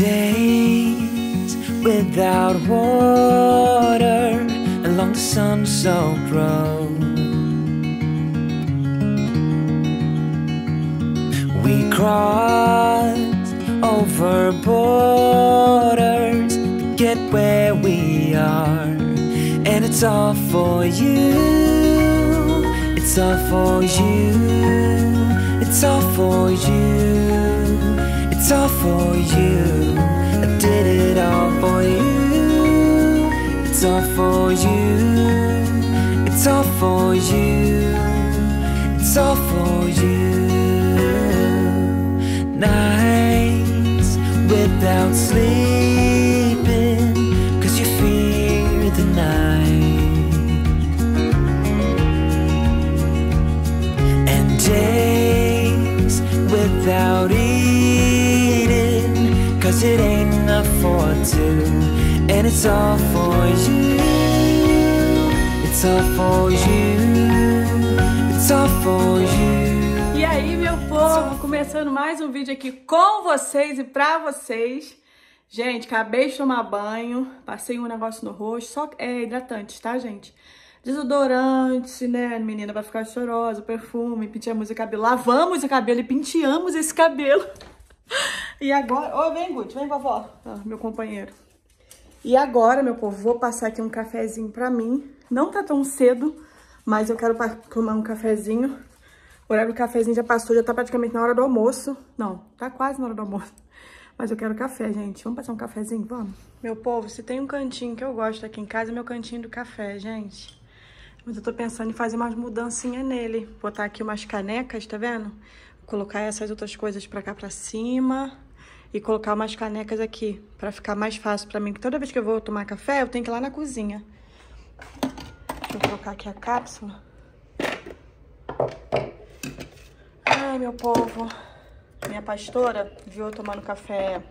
Days without water along the sun soaked road. We crossed over borders to get where we are, and it's all for you. It's all for you. It's all for you. It's all for you. I did it all for you. It's all for you. It's all for you. It's all for you. Nights without sleeping, cause you fear the night. And days without Cause it ain't enough for two And it's all for you It's all for you It's all for you E aí, meu povo, começando mais um vídeo aqui com vocês e pra vocês Gente, acabei de tomar banho, passei um negócio no rosto, só é hidratante, tá, gente? desodorante, né, menina, vai ficar chorosa, perfume, penteamos o cabelo. Lavamos o cabelo e penteamos esse cabelo. E agora... Ô, vem, Guti, vem, vovó. Ah, meu companheiro. E agora, meu povo, vou passar aqui um cafezinho pra mim. Não tá tão cedo, mas eu quero tomar um cafezinho. O horário do cafezinho já passou, já tá praticamente na hora do almoço. Não, tá quase na hora do almoço. Mas eu quero café, gente. Vamos passar um cafezinho? Vamos? Meu povo, se tem um cantinho que eu gosto aqui em casa, é meu cantinho do café, gente. Mas eu tô pensando em fazer umas mudancinhas nele. Botar aqui umas canecas, tá vendo? colocar essas outras coisas pra cá pra cima e colocar umas canecas aqui, pra ficar mais fácil pra mim. Toda vez que eu vou tomar café, eu tenho que ir lá na cozinha. Deixa eu colocar aqui a cápsula. Ai, meu povo. Minha pastora viu eu tomando café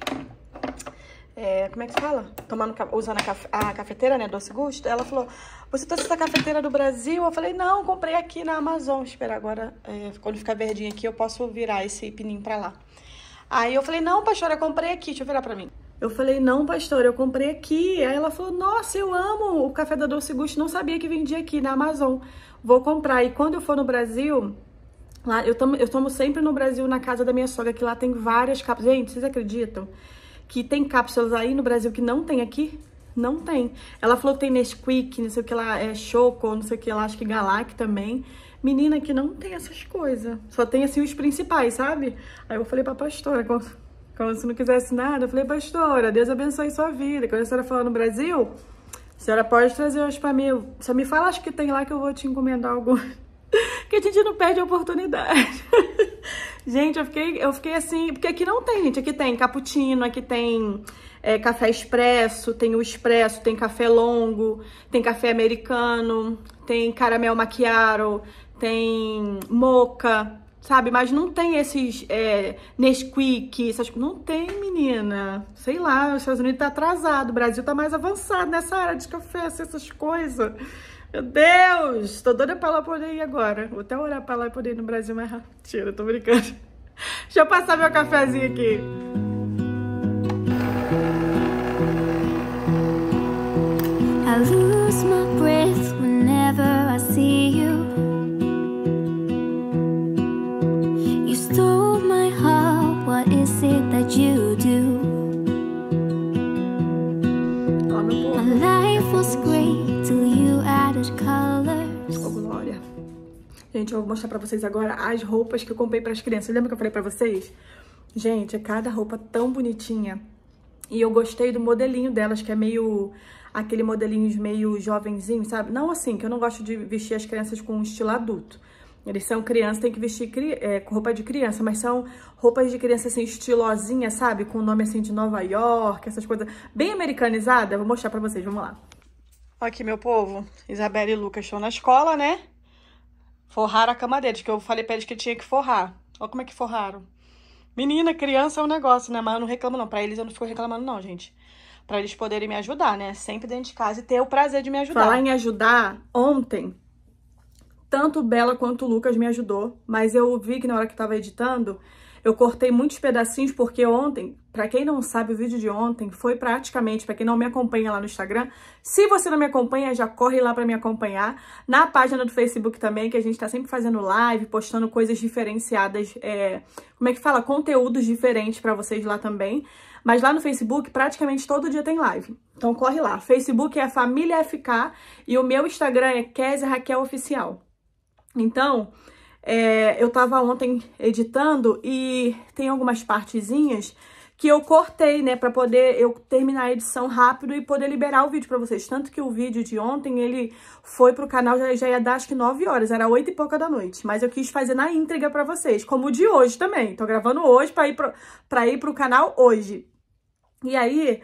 é, como é que fala? Tomando, usando a, caf a, cafeteira, né? Doce Gusto. Ela falou, você trouxe essa cafeteira do Brasil? Eu falei, não, comprei aqui na Amazon. Espera agora, é, quando ficar verdinho aqui, eu posso virar esse pininho pra lá. Aí eu falei, não, pastora, eu comprei aqui. Deixa eu virar pra mim. Eu falei, não, pastor, eu comprei aqui. Aí ela falou, nossa, eu amo o café da Doce Gusto. Não sabia que vendia aqui na Amazon. Vou comprar. E quando eu for no Brasil, lá eu tomo, eu tomo sempre no Brasil, na casa da minha sogra, que lá tem várias capas. Gente, vocês acreditam? que tem cápsulas aí no Brasil que não tem aqui? Não tem. Ela falou que tem Nesquik, não sei o que lá, é Choco, não sei o que lá, acho que Galac também. Menina, que não tem essas coisas. Só tem, assim, os principais, sabe? Aí eu falei pra pastora, como, como se não quisesse nada, eu falei, pastora, Deus abençoe sua vida. Quando a senhora falou no Brasil, a senhora pode trazer hoje pra mim. só me fala, acho que tem lá que eu vou te encomendar algo que a gente não perde a oportunidade. Gente, eu fiquei, eu fiquei assim, porque aqui não tem, gente. Aqui tem cappuccino, aqui tem é, café expresso, tem o expresso, tem café longo, tem café americano, tem caramel macchiato, tem moca, sabe? Mas não tem esses é, Nesquik, essas Não tem, menina. Sei lá, os Estados Unidos tá atrasado, o Brasil tá mais avançado nessa área de café, assim, essas coisas. Meu Deus! Tô doida pra lá poder ir agora. Vou até orar pra lá poder ir no Brasil mais rápido. Ah, tira, tô brincando. Deixa eu passar meu cafezinho aqui. I lose my breath mostrar pra vocês agora as roupas que eu comprei pras crianças. Lembra que eu falei pra vocês? Gente, é cada roupa tão bonitinha. E eu gostei do modelinho delas, que é meio... Aquele modelinho meio jovenzinho, sabe? Não assim, que eu não gosto de vestir as crianças com um estilo adulto. Eles são crianças, tem que vestir é, roupa de criança, mas são roupas de criança, assim, estilosinha, sabe? Com o nome, assim, de Nova York, essas coisas. Bem americanizada. Vou mostrar pra vocês, vamos lá. Aqui, meu povo, Isabela e Lucas estão na escola, né? Forraram a cama deles, que eu falei pra eles que tinha que forrar. Olha como é que forraram. Menina, criança é um negócio, né? Mas eu não reclamo, não. Pra eles eu não fico reclamando, não, gente. Pra eles poderem me ajudar, né? Sempre dentro de casa e ter o prazer de me ajudar. Falar em ajudar, ontem, tanto Bela quanto o Lucas me ajudou. Mas eu vi que na hora que tava editando, eu cortei muitos pedacinhos porque ontem, para quem não sabe, o vídeo de ontem foi praticamente, para quem não me acompanha lá no Instagram, se você não me acompanha, já corre lá para me acompanhar, na página do Facebook também, que a gente tá sempre fazendo live, postando coisas diferenciadas, é, como é que fala? Conteúdos diferentes para vocês lá também. Mas lá no Facebook, praticamente todo dia tem live. Então corre lá. Facebook é a Família FK e o meu Instagram é Kézia Raquel Oficial. Então, é, eu tava ontem editando e tem algumas partezinhas que eu cortei, né, para poder eu terminar a edição rápido e poder liberar o vídeo para vocês. Tanto que o vídeo de ontem, ele foi pro canal, já, já ia dar acho que 9 horas, era 8 e pouca da noite. Mas eu quis fazer na íntegra para vocês, como o de hoje também. Tô gravando hoje para ir, pro, pra ir pro canal hoje. E aí,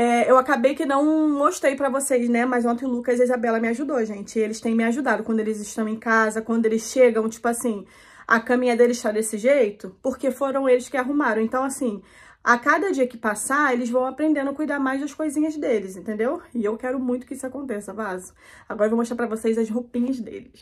é, eu acabei que não mostrei pra vocês, né? Mas ontem o Lucas e a Isabela me ajudou, gente. Eles têm me ajudado quando eles estão em casa, quando eles chegam, tipo assim, a caminha deles está desse jeito, porque foram eles que arrumaram. Então, assim, a cada dia que passar, eles vão aprendendo a cuidar mais das coisinhas deles, entendeu? E eu quero muito que isso aconteça, vaso. Agora eu vou mostrar pra vocês as roupinhas deles.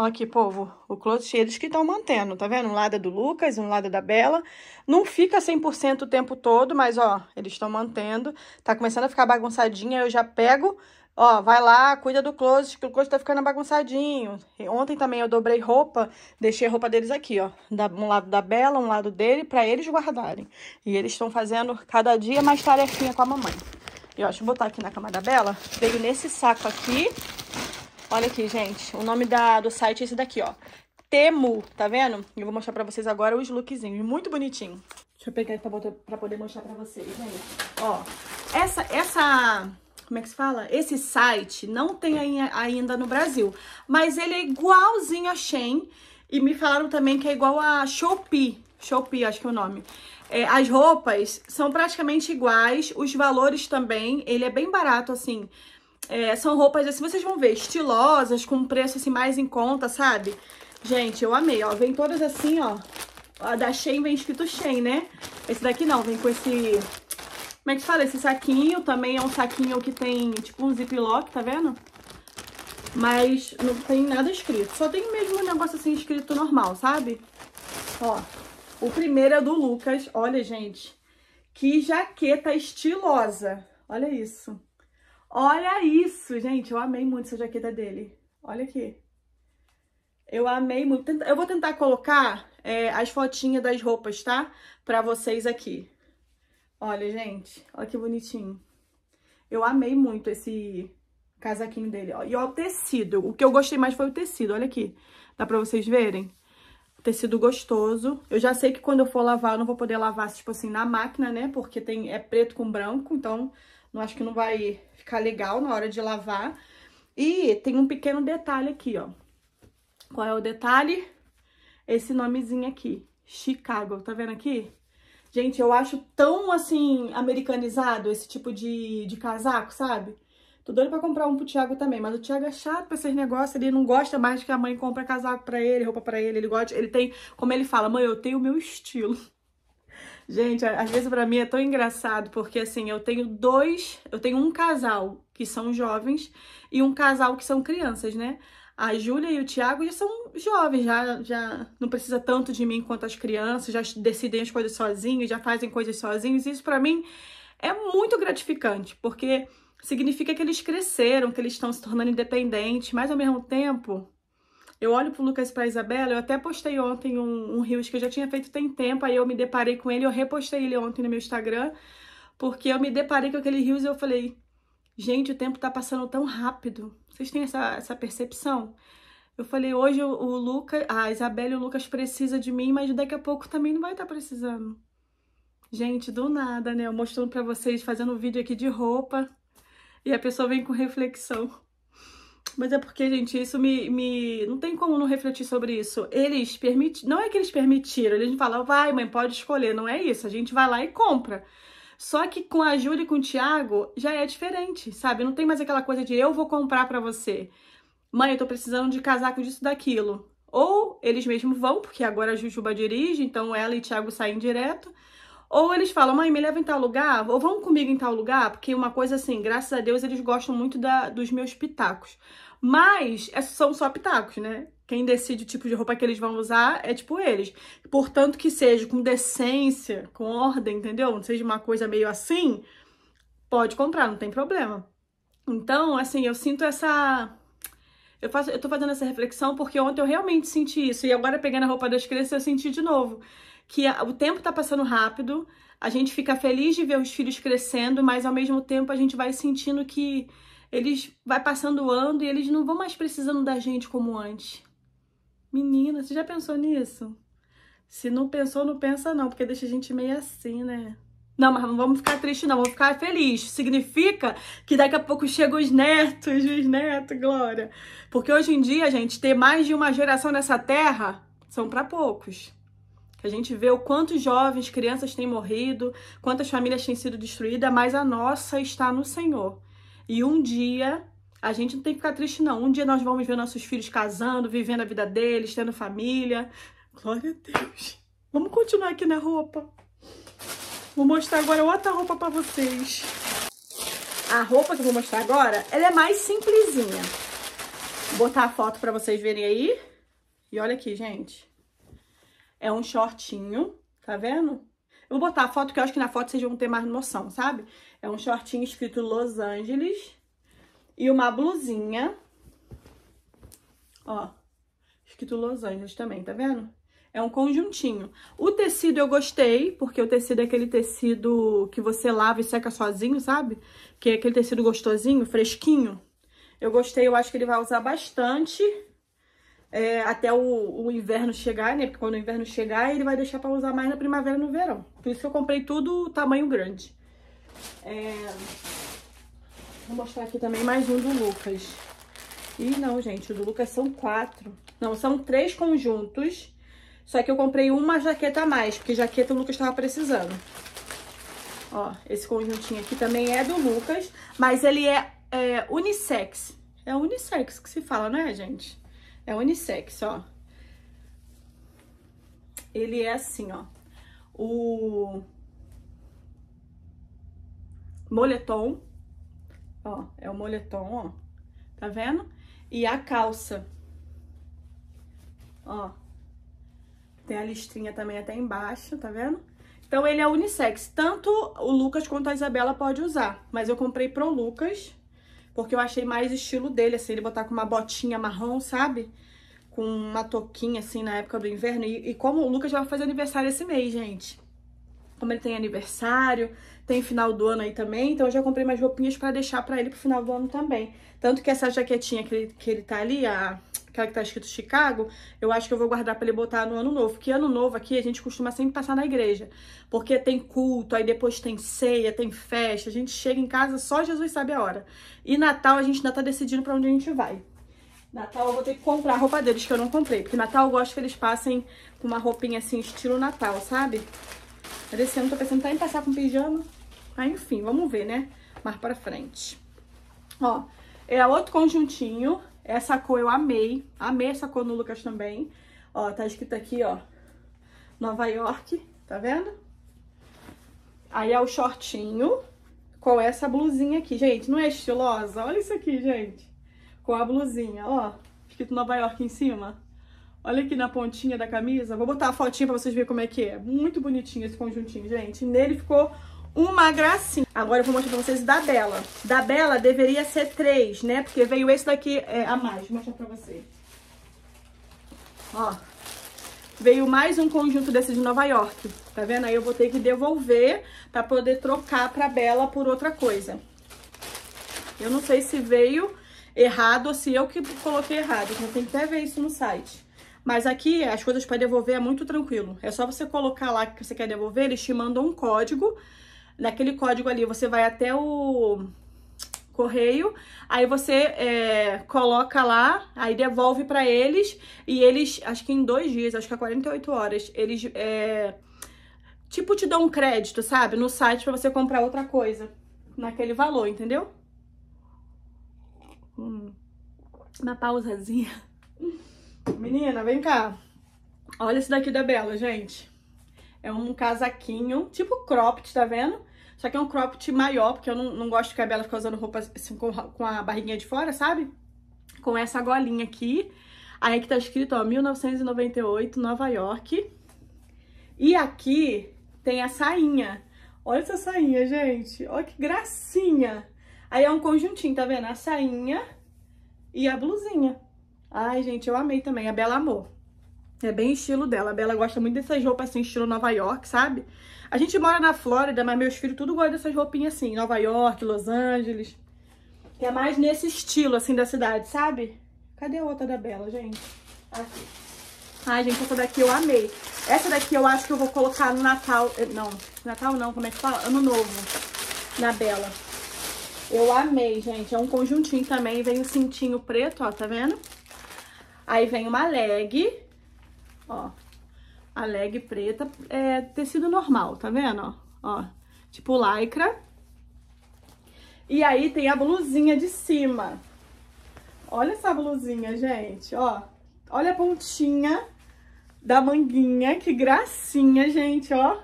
Olha aqui, povo, o closet, eles que estão mantendo, tá vendo? Um lado é do Lucas, um lado é da Bela. Não fica 100% o tempo todo, mas, ó, eles estão mantendo. Tá começando a ficar bagunçadinha, eu já pego, ó, vai lá, cuida do closet, que o closet tá ficando bagunçadinho. E ontem também eu dobrei roupa, deixei a roupa deles aqui, ó. um lado da Bela, um lado dele, pra eles guardarem. E eles estão fazendo cada dia mais tarefinha com a mamãe. E, ó, deixa eu botar aqui na cama da Bela. Veio nesse saco aqui, Olha aqui, gente. O nome da, do site é esse daqui, ó. Temu, tá vendo? Eu vou mostrar pra vocês agora os lookzinhos. Muito bonitinho. Deixa eu pegar aqui pra, botar, pra poder mostrar pra vocês. Aí. Ó, essa, essa... Como é que se fala? Esse site não tem ainda no Brasil. Mas ele é igualzinho a Shein. E me falaram também que é igual a Shopee. Shopee, acho que é o nome. É, as roupas são praticamente iguais. Os valores também. Ele é bem barato, assim é, são roupas, assim, vocês vão ver, estilosas, com preço, assim, mais em conta, sabe? Gente, eu amei, ó. Vem todas assim, ó. A da Shein vem escrito Shein, né? Esse daqui não, vem com esse... Como é que fala? Esse saquinho também é um saquinho que tem, tipo, um ziplock, tá vendo? Mas não tem nada escrito. Só tem mesmo um negócio assim escrito normal, sabe? Ó, o primeiro é do Lucas. Olha, gente, que jaqueta estilosa. Olha isso. Olha isso, gente. Eu amei muito essa jaqueta dele. Olha aqui. Eu amei muito. Eu vou tentar colocar é, as fotinhas das roupas, tá? Pra vocês aqui. Olha, gente. Olha que bonitinho. Eu amei muito esse casaquinho dele. Ó. E ó, o tecido. O que eu gostei mais foi o tecido. Olha aqui. Dá pra vocês verem? Tecido gostoso. Eu já sei que quando eu for lavar, eu não vou poder lavar, tipo assim, na máquina, né? Porque tem, é preto com branco, então não acho que não vai ficar legal na hora de lavar. E tem um pequeno detalhe aqui, ó. Qual é o detalhe? Esse nomezinho aqui, Chicago, tá vendo aqui? Gente, eu acho tão, assim, americanizado esse tipo de, de casaco, sabe? Tô doido pra comprar um pro Thiago também, mas o Thiago é chato pra esses negócios, ele não gosta mais que a mãe compra casaco pra ele, roupa pra ele, ele gosta... Ele tem, como ele fala, mãe, eu tenho o meu estilo. Gente, às vezes para mim é tão engraçado, porque assim, eu tenho dois, eu tenho um casal que são jovens e um casal que são crianças, né? A Júlia e o Tiago já são jovens, já, já não precisa tanto de mim quanto as crianças, já decidem as coisas sozinhos, já fazem coisas sozinhos. Isso para mim é muito gratificante, porque significa que eles cresceram, que eles estão se tornando independentes, mas ao mesmo tempo eu olho pro Lucas e pra Isabela, eu até postei ontem um, um Reels que eu já tinha feito tem tempo, aí eu me deparei com ele, eu repostei ele ontem no meu Instagram, porque eu me deparei com aquele Reels e eu falei, gente, o tempo tá passando tão rápido. Vocês têm essa, essa percepção? Eu falei, hoje o, o Lucas, a Isabela e o Lucas precisa de mim, mas daqui a pouco também não vai estar tá precisando. Gente, do nada, né? Eu mostrando para vocês, fazendo um vídeo aqui de roupa, e a pessoa vem com reflexão. Mas é porque, gente, isso me, me. Não tem como não refletir sobre isso. Eles permitiram. Não é que eles permitiram, eles falam, vai, mãe, pode escolher. Não é isso. A gente vai lá e compra. Só que com a Júlia e com o Thiago já é diferente, sabe? Não tem mais aquela coisa de eu vou comprar para você. Mãe, eu tô precisando de casaco disso, daquilo. Ou eles mesmo vão, porque agora a Jujuba dirige, então ela e o Thiago saem direto. Ou eles falam, mãe, me leva em tal lugar, ou vão comigo em tal lugar, porque uma coisa assim, graças a Deus eles gostam muito da, dos meus pitacos. Mas é, são só pitacos, né? Quem decide o tipo de roupa que eles vão usar é tipo eles. Portanto, que seja com decência, com ordem, entendeu? Não seja uma coisa meio assim, pode comprar, não tem problema. Então, assim, eu sinto essa eu, faço, eu tô fazendo essa reflexão porque ontem eu realmente senti isso. E agora, pegando a roupa das crianças, eu senti de novo que o tempo está passando rápido, a gente fica feliz de ver os filhos crescendo, mas ao mesmo tempo a gente vai sentindo que eles vai passando o ano e eles não vão mais precisando da gente como antes. Menina, você já pensou nisso? Se não pensou, não pensa não, porque deixa a gente meio assim, né? Não, mas não vamos ficar triste não, vamos ficar feliz. Significa que daqui a pouco chegam os netos, os netos, Glória. Porque hoje em dia, gente, ter mais de uma geração nessa terra são para poucos que a gente vê o quanto jovens, crianças têm morrido, quantas famílias têm sido destruídas, mas a nossa está no Senhor. E um dia a gente não tem que ficar triste, não. Um dia nós vamos ver nossos filhos casando, vivendo a vida deles, tendo família. Glória a Deus. Vamos continuar aqui na roupa. Vou mostrar agora outra roupa para vocês. A roupa que eu vou mostrar agora, ela é mais simplesinha. Vou botar a foto para vocês verem aí. E olha aqui, gente. É um shortinho, tá vendo? Eu vou botar a foto, que eu acho que na foto vocês vão ter mais noção, sabe? É um shortinho escrito Los Angeles e uma blusinha, ó, escrito Los Angeles também, tá vendo? É um conjuntinho. O tecido eu gostei, porque o tecido é aquele tecido que você lava e seca sozinho, sabe? Que é aquele tecido gostosinho, fresquinho. Eu gostei, eu acho que ele vai usar bastante é, até o, o, inverno chegar, né? Porque quando o inverno chegar, ele vai deixar para usar mais na primavera e no verão. Por isso que eu comprei tudo tamanho grande. É... Vou mostrar aqui também mais um do Lucas. E não, gente, o do Lucas são quatro. Não, são três conjuntos. Só que eu comprei uma jaqueta a mais, porque jaqueta o Lucas estava precisando. Ó, esse conjuntinho aqui também é do Lucas, mas ele é, é unissex. É unissex que se fala, não é, gente? É unissex, ó. Ele é assim, ó. O moletom, ó, é o moletom, ó. Tá vendo? E a calça. Ó. Tem a listrinha também até embaixo, tá vendo? Então, ele é unissex. Tanto o Lucas quanto a Isabela pode usar. Mas eu comprei pro Lucas porque eu achei mais estilo dele, assim, ele botar com uma botinha marrom, sabe? Com uma touquinha, assim, na época do inverno. E, e como o Lucas vai fazer aniversário esse mês, gente. Como ele tem aniversário, tem final do ano aí também, então eu já comprei mais roupinhas pra deixar pra ele pro final do ano também. Tanto que essa jaquetinha que ele, que ele tá ali, a aquela que tá escrito Chicago, eu acho que eu vou guardar para ele botar no ano novo, porque ano novo aqui a gente costuma sempre passar na igreja, porque tem culto, aí depois tem ceia, tem festa, a gente chega em casa, só Jesus sabe a hora. E Natal a gente ainda tá decidindo para onde a gente vai. Natal eu vou ter que comprar a roupa deles, que eu não comprei, porque Natal eu gosto que eles passem com uma roupinha assim, estilo Natal, sabe? Mas esse ano tô pensando até em passar com pijama, aí enfim, vamos ver, né? Mais pra frente. Ó, é outro conjuntinho, essa cor eu amei. Amei essa cor no Lucas também. Ó, tá escrito aqui, ó. Nova York, tá vendo? Aí é o shortinho com essa blusinha aqui. Gente, não é estilosa? Olha isso aqui, gente. Com a blusinha, ó. Escrito Nova York em cima. Olha aqui na pontinha da camisa. Vou botar a fotinha pra vocês verem como é que é. Muito bonitinho esse conjuntinho, gente. Nele ficou uma gracinha. Agora eu vou mostrar pra vocês da Bela. Da Bela deveria ser três, né? Porque veio esse daqui é, a mais. Vou mostrar pra vocês. Ó. Veio mais um conjunto desse de Nova York. Tá vendo? Aí eu vou ter que devolver pra poder trocar pra Bela por outra coisa. Eu não sei se veio errado ou se eu que coloquei errado. Então tem que até ver isso no site. Mas aqui as coisas para devolver é muito tranquilo. É só você colocar lá que você quer devolver, eles te mandam um código naquele código ali, você vai até o correio, aí você é, coloca lá, aí devolve para eles e eles, acho que em dois dias, acho que a 48 horas, eles é, tipo te dão um crédito, sabe, no site para você comprar outra coisa naquele valor, entendeu? Hum, uma pausazinha. Menina, vem cá. Olha esse daqui da Bela, gente. É um casaquinho, tipo cropped, tá vendo? Só que é um cropped maior, porque eu não, não gosto de que a Bela fique usando roupa assim, com, com a barriguinha de fora, sabe? Com essa golinha aqui. Aí que tá escrito, ó, 1998, Nova York. E aqui tem a sainha. Olha essa sainha, gente. Olha que gracinha. Aí é um conjuntinho, tá vendo? A sainha e a blusinha. Ai, gente, eu amei também. A Bela amou. É bem estilo dela. A Bela gosta muito dessas roupas assim, estilo Nova York, sabe? A gente mora na Flórida, mas meus filhos tudo gostam dessas roupinhas assim, Nova York, Los Angeles. Que é mais nesse estilo, assim, da cidade, sabe? Cadê a outra da Bela, gente? Aqui. Ai, gente, essa daqui eu amei. Essa daqui eu acho que eu vou colocar no Natal... Eh, não, Natal não, como é que fala? Ano Novo, na Bela. Eu amei, gente. É um conjuntinho também. Vem o um cintinho preto, ó, tá vendo? Aí vem uma leg, ó, a leg preta, é tecido normal, tá vendo? Ó, tipo lycra. E aí tem a blusinha de cima. Olha essa blusinha, gente, ó. Olha a pontinha da manguinha, que gracinha, gente, ó.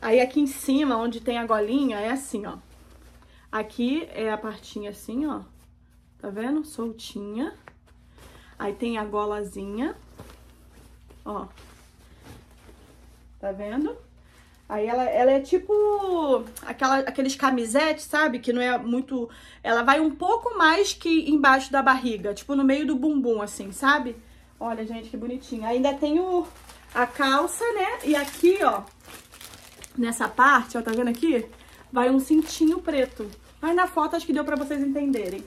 Aí aqui em cima, onde tem a golinha, é assim, ó. Aqui é a partinha assim, ó. Tá vendo? Soltinha. Aí tem a golazinha. Ó. Tá vendo? Aí ela, ela é tipo aquela, aqueles camisetes, sabe? Que não é muito... Ela vai um pouco mais que embaixo da barriga. Tipo no meio do bumbum, assim, sabe? Olha, gente, que bonitinho. Ainda tem o, a calça, né? E aqui, ó, nessa parte, ó, tá vendo aqui? Vai um cintinho preto. Mas na foto acho que deu pra vocês entenderem.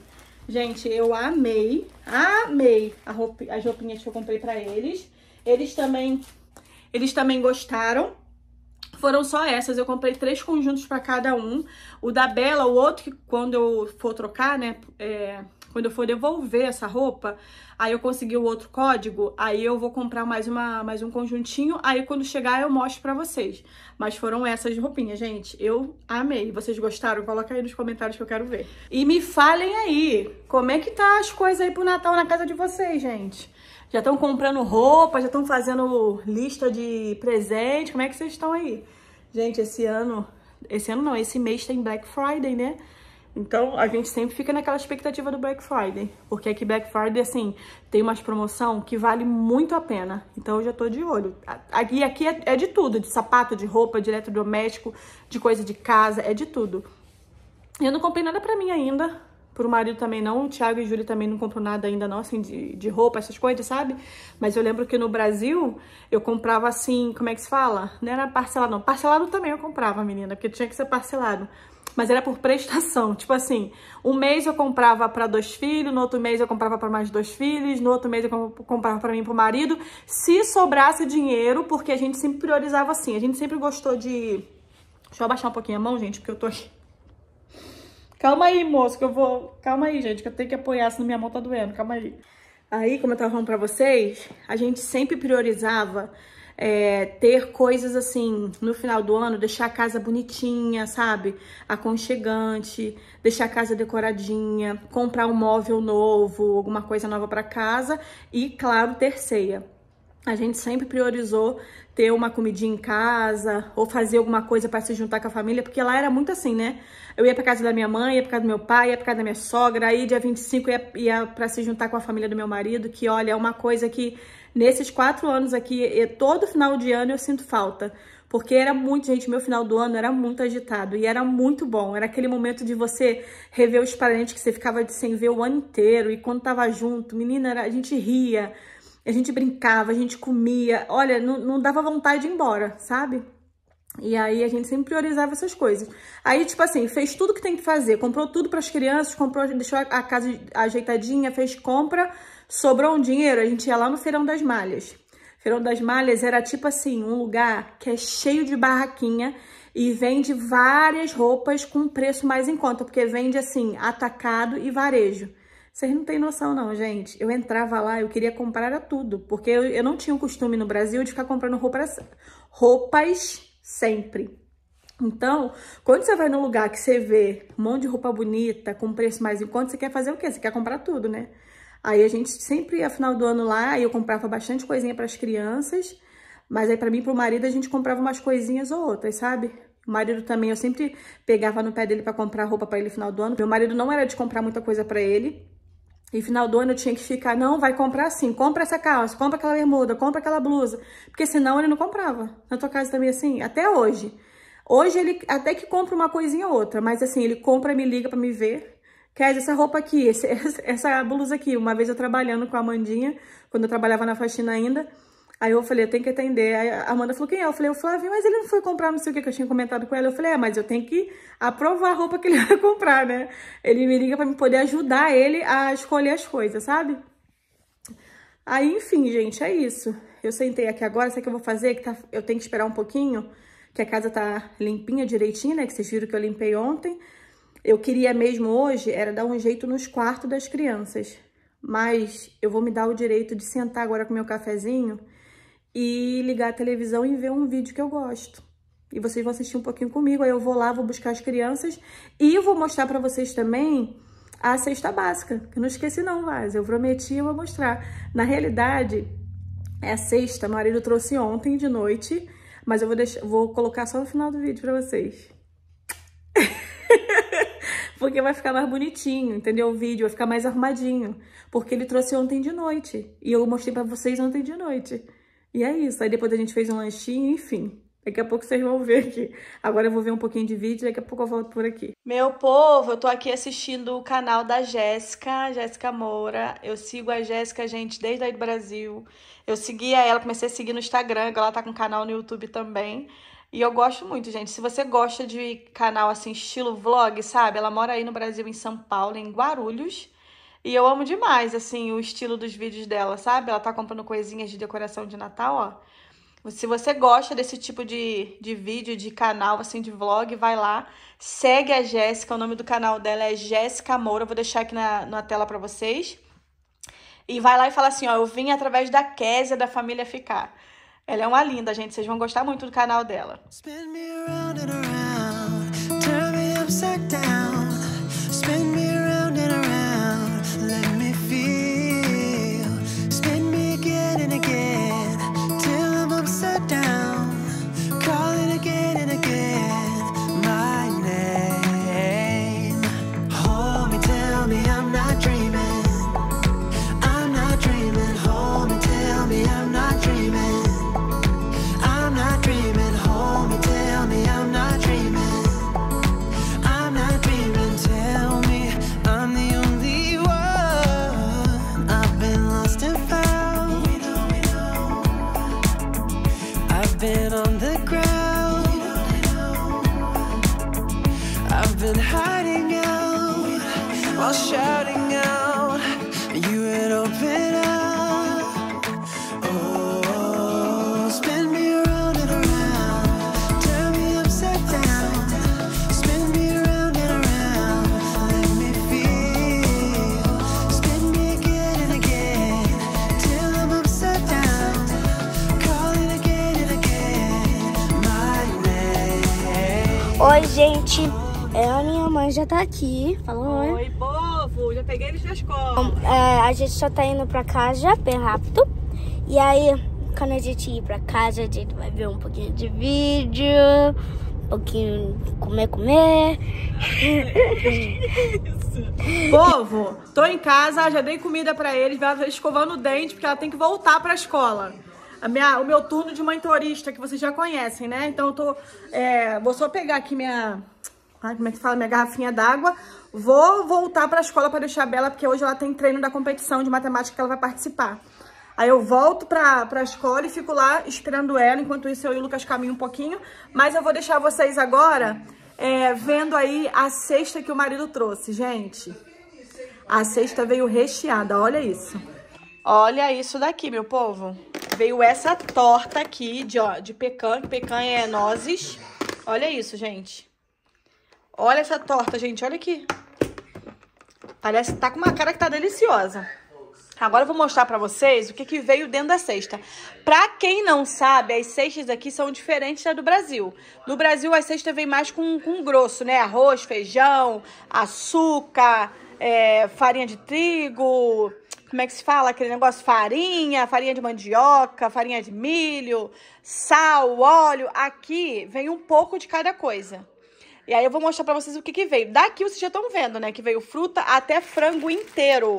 Gente, eu amei, amei a roupa, as roupinhas que eu comprei pra eles. Eles também, eles também gostaram. Foram só essas, eu comprei três conjuntos pra cada um. O da Bela, o outro que quando eu for trocar, né, é, quando eu for devolver essa roupa, aí eu consegui o outro código, aí eu vou comprar mais, uma, mais um conjuntinho, aí quando chegar eu mostro pra vocês. Mas foram essas roupinhas, gente. Eu amei. Vocês gostaram? Coloca aí nos comentários que eu quero ver. E me falem aí, como é que tá as coisas aí pro Natal na casa de vocês, gente? Já estão comprando roupa, já estão fazendo lista de presente, como é que vocês estão aí? Gente, esse ano, esse ano não, esse mês tem Black Friday, né? Então, a gente sempre fica naquela expectativa do Black Friday, porque aqui é Black Friday, assim, tem umas promoção que vale muito a pena. Então, eu já tô de olho. E aqui é, é, de tudo, de sapato, de roupa, de eletrodoméstico, de coisa de casa, é de tudo. Eu não comprei nada pra mim ainda, pro marido também não. O Thiago e Júlia também não compram nada ainda, não, assim, de, de roupa, essas coisas, sabe? Mas eu lembro que no Brasil eu comprava assim, como é que se fala? Não era parcelado, não. Parcelado também eu comprava, menina, porque tinha que ser parcelado mas era por prestação. Tipo assim, um mês eu comprava para dois filhos, no outro mês eu comprava para mais dois filhos, no outro mês eu comprava para mim e pro marido, se sobrasse dinheiro, porque a gente sempre priorizava assim. A gente sempre gostou de Deixa eu abaixar um pouquinho a mão, gente, porque eu tô aqui Calma aí, moço, que eu vou. Calma aí, gente, que eu tenho que apoiar, senão minha mão tá doendo. Calma aí. Aí, como eu tava falando pra vocês, a gente sempre priorizava é, ter coisas assim no final do ano, deixar a casa bonitinha, sabe? Aconchegante, deixar a casa decoradinha, comprar um móvel novo, alguma coisa nova para casa e, claro, ter ceia. A gente sempre priorizou ter uma comidinha em casa ou fazer alguma coisa para se juntar com a família, porque lá era muito assim, né? Eu ia para casa da minha mãe, ia para casa do meu pai, ia para casa da minha sogra, aí dia 25 ia, ia para se juntar com a família do meu marido, que olha, é uma coisa que nesses quatro anos aqui, todo final de ano eu sinto falta. Porque era muito, gente, meu final do ano era muito agitado e era muito bom. Era aquele momento de você rever os parentes que você ficava sem ver o ano inteiro e quando tava junto, menina, a gente ria a gente brincava, a gente comia. Olha, não, não dava vontade de ir embora, sabe? E aí a gente sempre priorizava essas coisas. Aí, tipo assim, fez tudo que tem que fazer, comprou tudo para as crianças, comprou, deixou a casa ajeitadinha, fez compra, sobrou um dinheiro, a gente ia lá no Feirão das Malhas. Feirão das Malhas era tipo assim, um lugar que é cheio de barraquinha e vende várias roupas com preço mais em conta, porque vende assim, atacado e varejo. Vocês não têm noção, não, gente. Eu entrava lá, eu queria comprar tudo, porque eu, eu não tinha o costume no Brasil de ficar comprando roupas, roupas sempre. Então, quando você vai num lugar que você vê um monte de roupa bonita, com preço mais em conta, você quer fazer o quê? Você quer comprar tudo, né? Aí a gente sempre, ia final do ano lá, eu comprava bastante coisinha para as crianças, mas aí para mim para pro marido a gente comprava umas coisinhas ou outras, sabe? O marido também, eu sempre pegava no pé dele para comprar roupa para ele no final do ano. Meu marido não era de comprar muita coisa para ele, e final do ano eu tinha que ficar, não, vai comprar assim, compra essa calça, compra aquela bermuda, compra aquela blusa. Porque senão ele não comprava. Na tua casa também assim, até hoje. Hoje ele até que compra uma coisinha ou outra, mas assim, ele compra, me liga para me ver. Quer essa roupa aqui, esse, essa blusa aqui. Uma vez eu trabalhando com a Mandinha, quando eu trabalhava na faxina ainda, Aí eu falei, eu tenho que atender. Aí a Amanda falou, quem é? Eu falei, o Flavinho, mas ele não foi comprar não sei o que, que eu tinha comentado com ela. Eu falei, é, mas eu tenho que aprovar a roupa que ele vai comprar, né? Ele me liga pra me poder ajudar ele a escolher as coisas, sabe? Aí, enfim, gente, é isso. Eu sentei aqui agora, sabe o que eu vou fazer? Que tá, eu tenho que esperar um pouquinho, que a casa tá limpinha direitinho, né? Que vocês viram que eu limpei ontem. Eu queria mesmo hoje, era dar um jeito nos quartos das crianças. Mas eu vou me dar o direito de sentar agora com meu cafezinho e ligar a televisão e ver um vídeo que eu gosto. E vocês vão assistir um pouquinho comigo, aí eu vou lá, vou buscar as crianças e vou mostrar para vocês também a cesta básica, que não esqueci não, Vaz, eu prometi, eu vou mostrar. Na realidade, é a sexta, meu marido trouxe ontem de noite, mas eu vou, deixar, vou colocar só no final do vídeo para vocês. porque vai ficar mais bonitinho, entendeu? O vídeo vai ficar mais arrumadinho, porque ele trouxe ontem de noite e eu mostrei para vocês ontem de noite. E é isso. Aí depois a gente fez um lanchinho, enfim. Daqui a pouco vocês vão ver aqui. Agora eu vou ver um pouquinho de vídeo, daqui a pouco eu volto por aqui. Meu povo, eu tô aqui assistindo o canal da Jéssica, Jéssica Moura. Eu sigo a Jéssica, gente, desde aí do Brasil. Eu seguia ela, comecei a seguir no Instagram, agora ela tá com canal no YouTube também. E eu gosto muito, gente. Se você gosta de canal assim, estilo vlog, sabe? Ela mora aí no Brasil, em São Paulo, em Guarulhos. E eu amo demais, assim, o estilo dos vídeos dela, sabe? Ela tá comprando coisinhas de decoração de Natal, ó. Se você gosta desse tipo de, de vídeo, de canal, assim, de vlog, vai lá. Segue a Jéssica, o nome do canal dela é Jéssica Moura. vou deixar aqui na, na tela pra vocês. E vai lá e fala assim, ó, eu vim através da Késia da família Ficar. Ela é uma linda, gente. Vocês vão gostar muito do canal dela. Spin tá aqui. Falou, oi. Né? Oi, povo. Já peguei eles na escola. É, a gente só tá indo pra casa bem rápido. E aí, quando a gente ir pra casa, a gente vai ver um pouquinho de vídeo. Um pouquinho de comer, comer. povo, tô em casa, já dei comida pra eles. Ela escovando o dente, porque ela tem que voltar pra escola. Minha, o meu turno de mãe turista, que vocês já conhecem, né? Então eu tô. É, vou só pegar aqui minha, Ai, como é que fala? Minha garrafinha d'água. Vou voltar para a escola para deixar a Bela, porque hoje ela tem treino da competição de matemática que ela vai participar. Aí eu volto para a escola e fico lá esperando ela. Enquanto isso, eu e o Lucas caminham um pouquinho. Mas eu vou deixar vocês agora é, vendo aí a cesta que o marido trouxe, gente. A cesta veio recheada, olha isso. Olha isso daqui, meu povo. Veio essa torta aqui de, ó, de pecan, pecan é nozes. Olha isso, gente. Olha essa torta, gente. Olha aqui. Parece que tá com uma cara que tá deliciosa. Agora eu vou mostrar pra vocês o que, que veio dentro da cesta. Pra quem não sabe, as cestas aqui são diferentes da do Brasil. No Brasil, a cesta vem mais com, com grosso, né? Arroz, feijão, açúcar, é, farinha de trigo... Como é que se fala aquele negócio? Farinha, farinha de mandioca, farinha de milho, sal, óleo. Aqui vem um pouco de cada coisa. E aí eu vou mostrar pra vocês o que que veio. Daqui vocês já estão vendo, né? Que veio fruta até frango inteiro.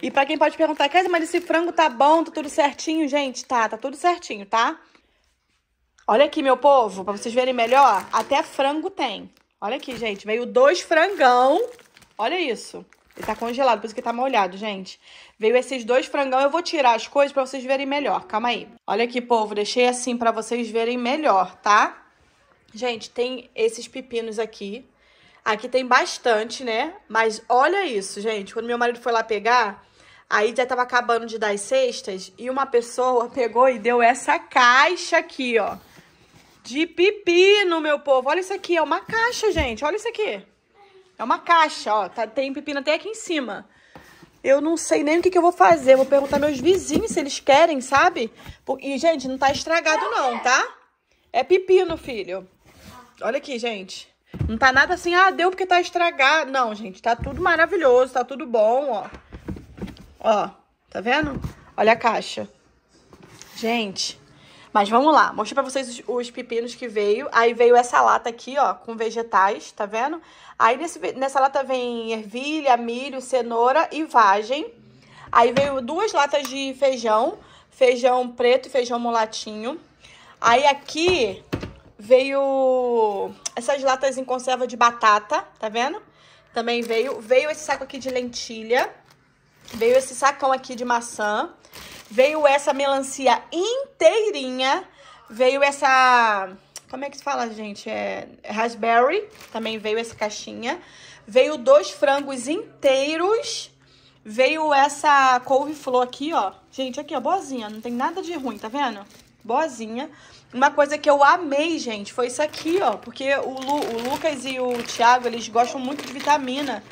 E pra quem pode perguntar, Kézia, mas esse frango tá bom, tá tudo certinho? Gente, tá, tá tudo certinho, tá? Olha aqui, meu povo, pra vocês verem melhor, até frango tem. Olha aqui, gente, veio dois frangão. Olha isso. Ele tá congelado, por isso que tá molhado, gente. Veio esses dois frangão, eu vou tirar as coisas pra vocês verem melhor, calma aí. Olha aqui, povo, deixei assim pra vocês verem melhor, tá? Gente, tem esses pepinos aqui. Aqui tem bastante, né? Mas olha isso, gente. Quando meu marido foi lá pegar, aí já tava acabando de dar as cestas e uma pessoa pegou e deu essa caixa aqui, ó. De pepino, meu povo. Olha isso aqui, é uma caixa, gente. Olha isso aqui. É uma caixa, ó. Tá, tem pepino até aqui em cima. Eu não sei nem o que, que eu vou fazer. Vou perguntar meus vizinhos se eles querem, sabe? E, gente, não tá estragado não, tá? É pepino, filho. Olha aqui, gente. Não tá nada assim, ah, deu porque tá estragado. Não, gente, tá tudo maravilhoso, tá tudo bom, ó. Ó, tá vendo? Olha a caixa. Gente, mas vamos lá. Mostrei pra vocês os, os, pepinos que veio. Aí veio essa lata aqui, ó, com vegetais, tá vendo? Aí nesse, nessa lata vem ervilha, milho, cenoura e vagem. Aí veio duas latas de feijão, feijão preto e feijão mulatinho. Aí aqui Veio essas latas em conserva de batata, tá vendo? Também veio. Veio esse saco aqui de lentilha. Veio esse sacão aqui de maçã. Veio essa melancia inteirinha. Veio essa... Como é que se fala, gente? É, é raspberry. Também veio essa caixinha. Veio dois frangos inteiros. Veio essa couve-flor aqui, ó. Gente, aqui, ó, boazinha. Não tem nada de ruim, tá vendo? Boazinha. Uma coisa que eu amei, gente, foi isso aqui, ó. Porque o, Lu, o Lucas e o Thiago, eles gostam muito de vitamina.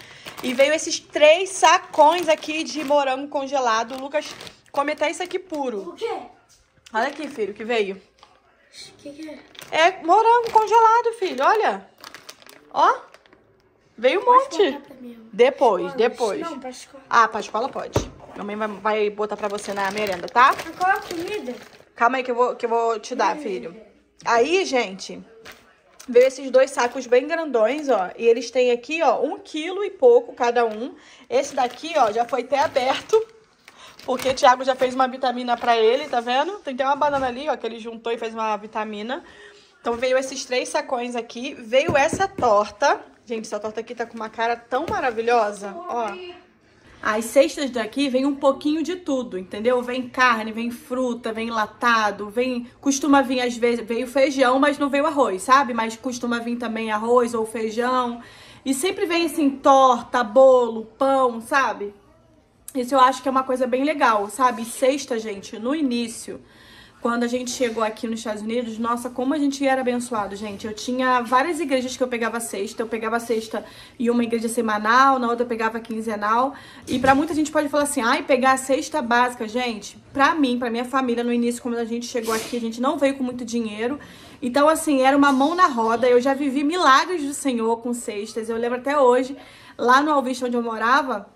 E veio esses três sacões aqui de morango congelado. O Lucas come até isso aqui puro. O quê? Olha aqui, filho, que veio. O que, que é? É morango congelado, filho, olha. Ó. Veio um monte. Depois, escola, depois. Não, pra escola. Ah, pra escola pode. Mamãe vai, vai botar pra você na merenda, tá? Qual a comida? Calma aí que eu vou, que eu vou te dar, filho. Aí, gente, veio esses dois sacos bem grandões, ó. E eles têm aqui, ó, um quilo e pouco cada um. Esse daqui, ó, já foi até aberto. Porque o Thiago já fez uma vitamina pra ele, tá vendo? Tem até uma banana ali, ó, que ele juntou e fez uma vitamina. Então veio esses três sacões aqui. Veio essa torta. Gente, essa torta aqui tá com uma cara tão maravilhosa, ó. As cestas daqui vem um pouquinho de tudo, entendeu? Vem carne, vem fruta, vem latado, vem. Costuma vir, às vezes, veio feijão, mas não veio arroz, sabe? Mas costuma vir também arroz ou feijão. E sempre vem assim, torta, bolo, pão, sabe? Isso eu acho que é uma coisa bem legal, sabe? Sexta, gente, no início quando a gente chegou aqui nos Estados Unidos, nossa, como a gente era abençoado, gente. Eu tinha várias igrejas que eu pegava sexta. Eu pegava sexta e uma igreja semanal, na outra eu pegava quinzenal. E para muita gente pode falar assim, ai, pegar a sexta básica, gente. Pra mim, pra minha família, no início, quando a gente chegou aqui, a gente não veio com muito dinheiro. Então, assim, era uma mão na roda. Eu já vivi milagres do Senhor com sextas. Eu lembro até hoje, lá no Alvista, onde eu morava,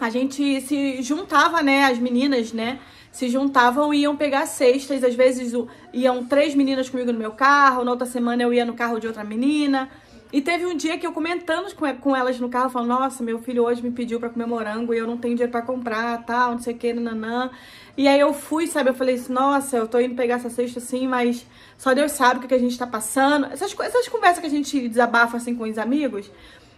a gente se juntava, né, as meninas, né? se juntavam e iam pegar cestas. Às vezes iam três meninas comigo no meu carro, na outra semana eu ia no carro de outra menina. E teve um dia que eu comentando com elas no carro, falando, nossa, meu filho hoje me pediu para comer morango e eu não tenho dinheiro para comprar, tal, não sei o que, nanã. E aí eu fui, sabe, eu falei assim, nossa, eu tô indo pegar essa cesta assim, mas só Deus sabe o que a gente tá passando. Essas, essas conversas que a gente desabafa assim com os amigos,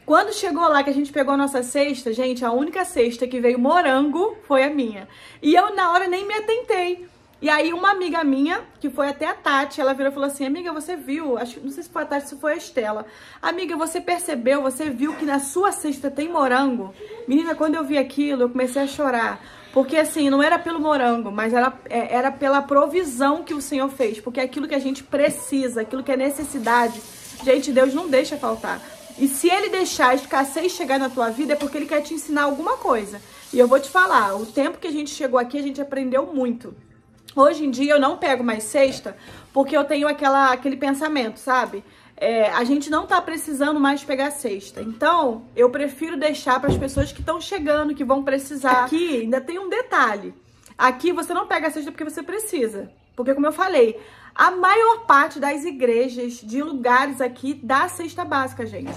quando chegou lá que a gente pegou a nossa cesta, gente, a única cesta que veio morango foi a minha. E eu na hora nem me atentei. E aí uma amiga minha, que foi até a Tati, ela virou e falou assim, amiga, você viu, acho, não sei se foi a Tati, se foi a Estela. Amiga, você percebeu, você viu que na sua cesta tem morango? Menina, quando eu vi aquilo, eu comecei a chorar. Porque assim, não era pelo morango, mas era, é, era pela provisão que o Senhor fez. Porque é aquilo que a gente precisa, aquilo que é necessidade, gente, Deus não deixa faltar. E se ele deixar a escassez chegar na tua vida, é porque ele quer te ensinar alguma coisa. E eu vou te falar, o tempo que a gente chegou aqui, a gente aprendeu muito. Hoje em dia eu não pego mais cesta porque eu tenho aquela, aquele pensamento, sabe? É, a gente não tá precisando mais pegar cesta. Então, eu prefiro deixar para as pessoas que estão chegando, que vão precisar. Aqui ainda tem um detalhe. Aqui você não pega a cesta porque você precisa. Porque como eu falei, a maior parte das igrejas de lugares aqui da cesta básica, gente.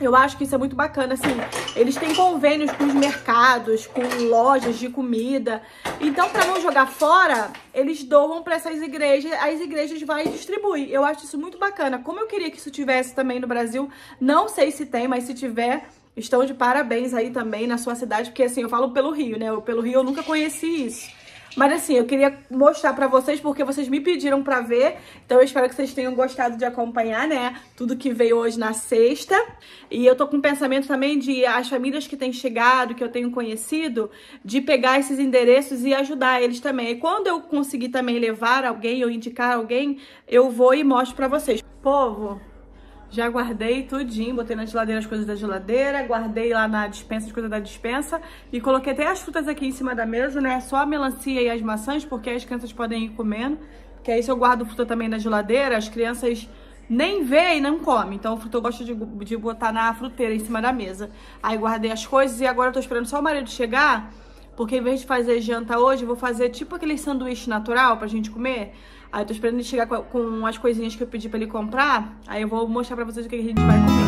Eu acho que isso é muito bacana, assim, eles têm convênios com os mercados, com lojas de comida. Então, para não jogar fora, eles doam para essas igrejas, as igrejas vão e Eu acho isso muito bacana. Como eu queria que isso tivesse também no Brasil, não sei se tem, mas se tiver, estão de parabéns aí também na sua cidade, porque assim, eu falo pelo Rio, né? Eu, pelo Rio eu nunca conheci isso. Mas assim, eu queria mostrar para vocês porque vocês me pediram para ver. Então eu espero que vocês tenham gostado de acompanhar, né? Tudo que veio hoje na sexta. E eu tô com pensamento também de as famílias que têm chegado, que eu tenho conhecido, de pegar esses endereços e ajudar eles também. E quando eu conseguir também levar alguém ou indicar alguém, eu vou e mostro para vocês. Povo, já guardei tudinho, botei na geladeira as coisas da geladeira, guardei lá na dispensa as coisas da dispensa e coloquei até as frutas aqui em cima da mesa, né? Só a melancia e as maçãs, porque as crianças podem ir comendo. Que aí é se eu guardo fruta também na geladeira, as crianças nem vê e não come. Então, fruto eu gosto de, de botar na fruteira em cima da mesa. Aí guardei as coisas e agora eu tô esperando só o marido chegar, porque em vez de fazer janta hoje, eu vou fazer tipo aquele sanduíche natural pra gente comer. Aí eu tô esperando ele chegar com as coisinhas que eu pedi pra ele comprar. Aí eu vou mostrar pra vocês o que a gente vai comer.